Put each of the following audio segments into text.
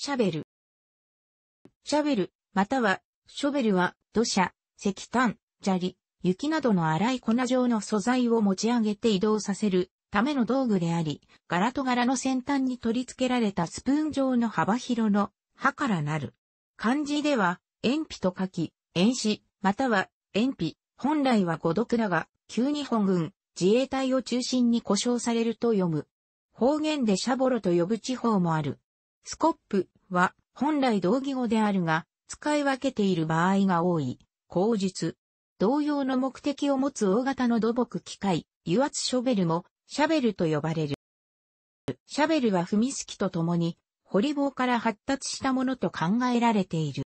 シャベル。シャベル、または、ショベルは、土砂、石炭、砂利、雪などの粗い粉状の素材を持ち上げて移動させるための道具であり、柄と柄の先端に取り付けられたスプーン状の幅広の刃からなる。漢字では、鉛筆と書き、鉛紙、または鉛筆、本来は誤毒だが、急に本軍、自衛隊を中心に呼称されると読む。方言でシャボロと呼ぶ地方もある。スコップは本来同義語であるが、使い分けている場合が多い。口述。同様の目的を持つ大型の土木機械、油圧ショベルも、シャベルと呼ばれる。シャベルは踏みすきとともに、掘り棒から発達したものと考えられている。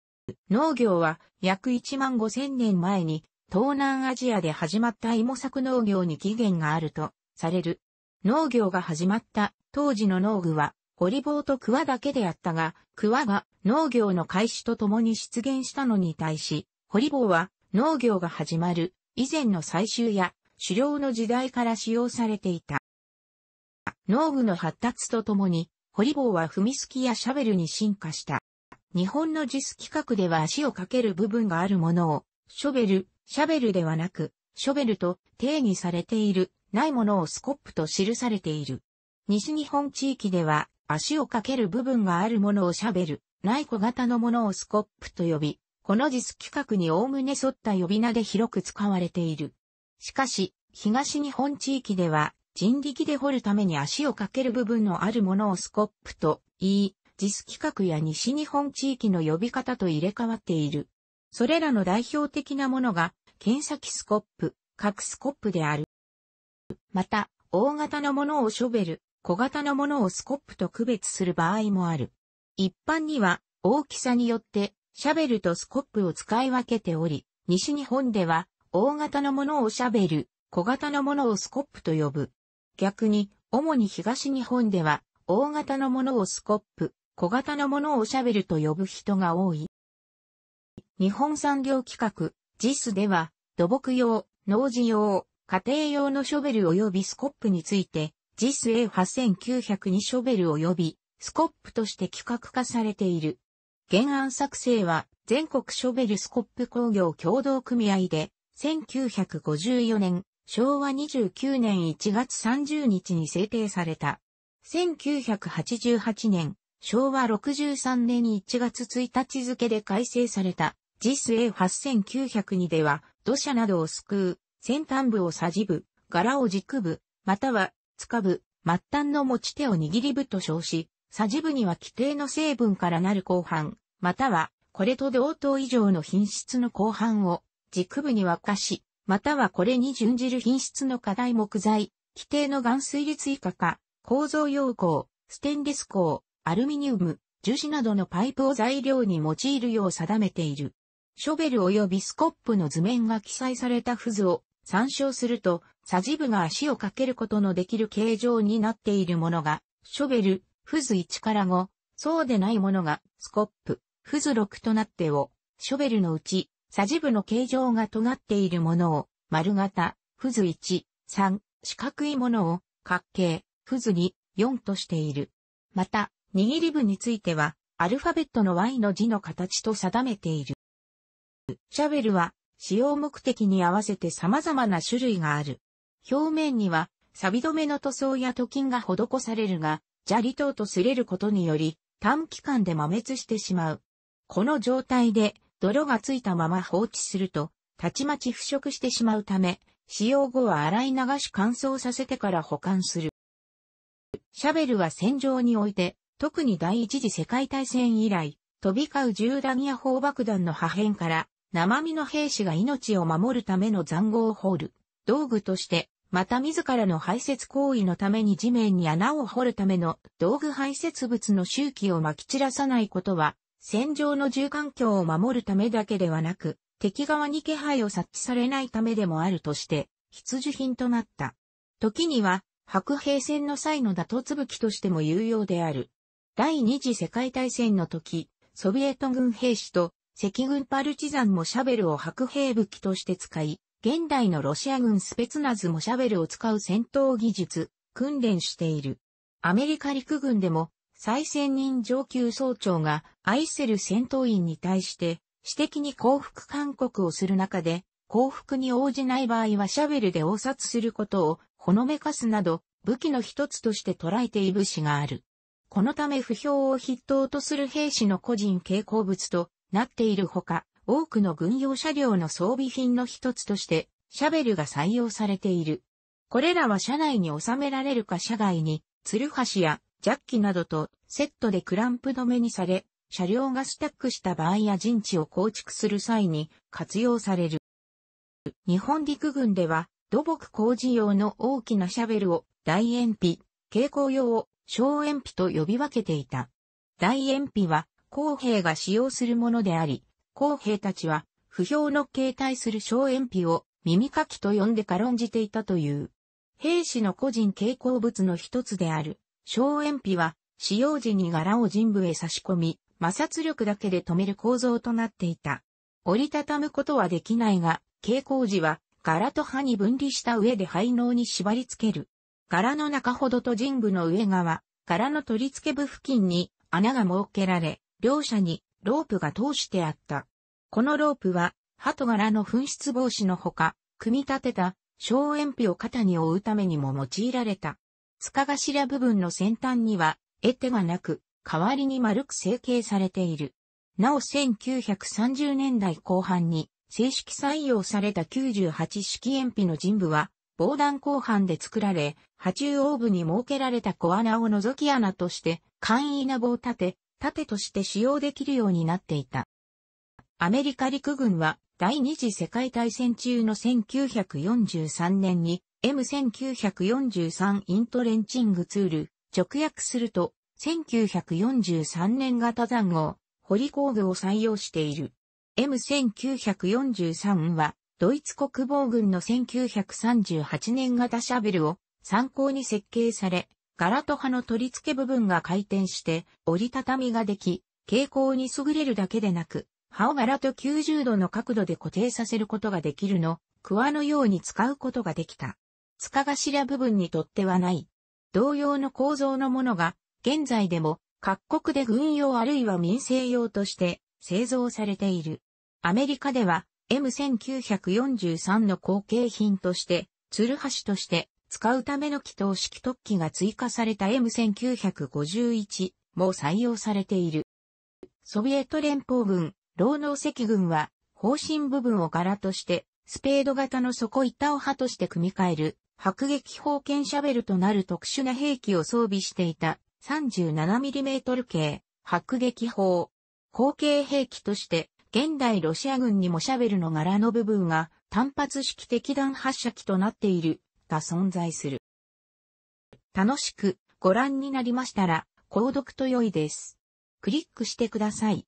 農業は約1万5千年前に東南アジアで始まった芋作農業に起源があるとされる。農業が始まった当時の農具は掘り棒と桑だけであったが、桑が農業の開始とともに出現したのに対し、掘り棒は農業が始まる以前の採集や狩猟の時代から使用されていた。農具の発達とともに、掘り棒は踏みすきやシャベルに進化した。日本の実規格では足をかける部分があるものを、ショベル、シャベルではなく、ショベルと定義されている、ないものをスコップと記されている。西日本地域では、足をかける部分があるものをシャベル、ない小型のものをスコップと呼び、この実規格に概ね沿った呼び名で広く使われている。しかし、東日本地域では、人力で掘るために足をかける部分のあるものをスコップと言い、実規格や西日本地域の呼び方と入れ替わっている。それらの代表的なものが、剣先スコップ、各スコップである。また、大型のものをショベル、小型のものをスコップと区別する場合もある。一般には大きさによってシャベルとスコップを使い分けており、西日本では大型のものをシャベル、小型のものをスコップと呼ぶ。逆に、主に東日本では大型のものをスコップ、小型のものをシャベルと呼ぶ人が多い。日本産業規格、JIS では土木用、農事用、家庭用のショベル及びスコップについて、j i A8902 ショベル及びスコップとして規格化されている。原案作成は全国ショベルスコップ工業協同組合で1954年昭和29年1月30日に制定された。1988年昭和63年1月1日付で改正された j i A8902 では土砂などをすくう、先端部をさじ部、柄を軸部、またはつかぶ、末端の持ち手を握り部と称し、さじ部には規定の成分からなる後半、または、これと同等以上の品質の後半を、軸部には化し、またはこれに準じる品質の課題木材、規定の含水率以下か、構造用鋼、ステンレス鋼、アルミニウム、樹脂などのパイプを材料に用いるよう定めている。ショベル及びスコップの図面が記載された図を参照すると、サジ部が足をかけることのできる形状になっているものが、ショベル、フズ1から5、そうでないものが、スコップ、フズ6となってを、ショベルのうち、サジ部の形状が尖っているものを、丸型、フズ1、3、四角いものを、角形、フズ2、4としている。また、握り部については、アルファベットの Y の字の形と定めている。シャベルは、使用目的に合わせて様々な種類がある。表面には、錆止めの塗装や塗金が施されるが、砂利等と擦れることにより、短期間で摩滅してしまう。この状態で、泥がついたまま放置すると、たちまち腐食してしまうため、使用後は洗い流し乾燥させてから保管する。シャベルは戦場において、特に第一次世界大戦以来、飛び交う銃弾や砲爆弾の破片から、生身の兵士が命を守るための塹壕を掘る、道具として、また自らの排泄行為のために地面に穴を掘るための道具排泄物の周期をまき散らさないことは、戦場の住環境を守るためだけではなく、敵側に気配を察知されないためでもあるとして、必需品となった。時には、白兵戦の際の打突武器としても有用である。第二次世界大戦の時、ソビエト軍兵士と赤軍パルチザンもシャベルを白兵武器として使い、現代のロシア軍スペツナズもシャベルを使う戦闘技術、訓練している。アメリカ陸軍でも、最先任上級総長がアイセル戦闘員に対して、私的に降伏勧告をする中で、降伏に応じない場合はシャベルで応殺することをほのめかすなど、武器の一つとして捉えている節がある。このため不評を筆頭とする兵士の個人傾向物となっているほか、多くの軍用車両の装備品の一つとして、シャベルが採用されている。これらは車内に収められるか車外に、ツルハシやジャッキなどとセットでクランプ止めにされ、車両がスタックした場合や陣地を構築する際に活用される。日本陸軍では土木工事用の大きなシャベルを大鉛筆、蛍光用を小鉛筆と呼び分けていた。大鉛筆は公平が使用するものであり、公平たちは、不評の形態する小鉛筆を耳かきと呼んで軽んじていたという。兵士の個人傾向物の一つである、小鉛筆は、使用時に柄を人部へ差し込み、摩擦力だけで止める構造となっていた。折りたたむことはできないが、蛍光時は柄と刃に分離した上で配納に縛り付ける。柄の中ほどと人部の上側、柄の取り付け部付近に穴が設けられ、両者にロープが通してあった。このロープは、鳩柄の紛失防止のほか、組み立てた小鉛筆を肩に覆うためにも用いられた。塚頭部分の先端には、絵手がなく、代わりに丸く成形されている。なお1930年代後半に正式採用された98式鉛筆の人部は防弾後半で作られ、波中オーブに設けられた小穴を覗き穴として簡易な棒立て、盾として使用できるようになっていた。アメリカ陸軍は第二次世界大戦中の1943年に M1943 イントレンチングツール、直訳すると1943年型残号、堀工具を採用している。M1943 はドイツ国防軍の1938年型シャベルを参考に設計され、ガラと葉の取り付け部分が回転して折りたたみができ、傾向に優れるだけでなく、葉をガラと90度の角度で固定させることができるの、クワのように使うことができた。塚頭部分にとってはない。同様の構造のものが、現在でも各国で軍用あるいは民生用として製造されている。アメリカでは M1943 の後継品として、ツルハシとして使うための気筒式突起が追加された M1951 も採用されている。ソビエト連邦軍、労農赤軍は、方針部分を柄として、スペード型の底板を刃として組み替える、迫撃砲剣シャベルとなる特殊な兵器を装備していた 37mm 系迫撃砲。後継兵器として、現代ロシア軍にもシャベルの柄の部分が単発式敵弾発射機となっているが存在する。楽しくご覧になりましたら、購読と良いです。クリックしてください。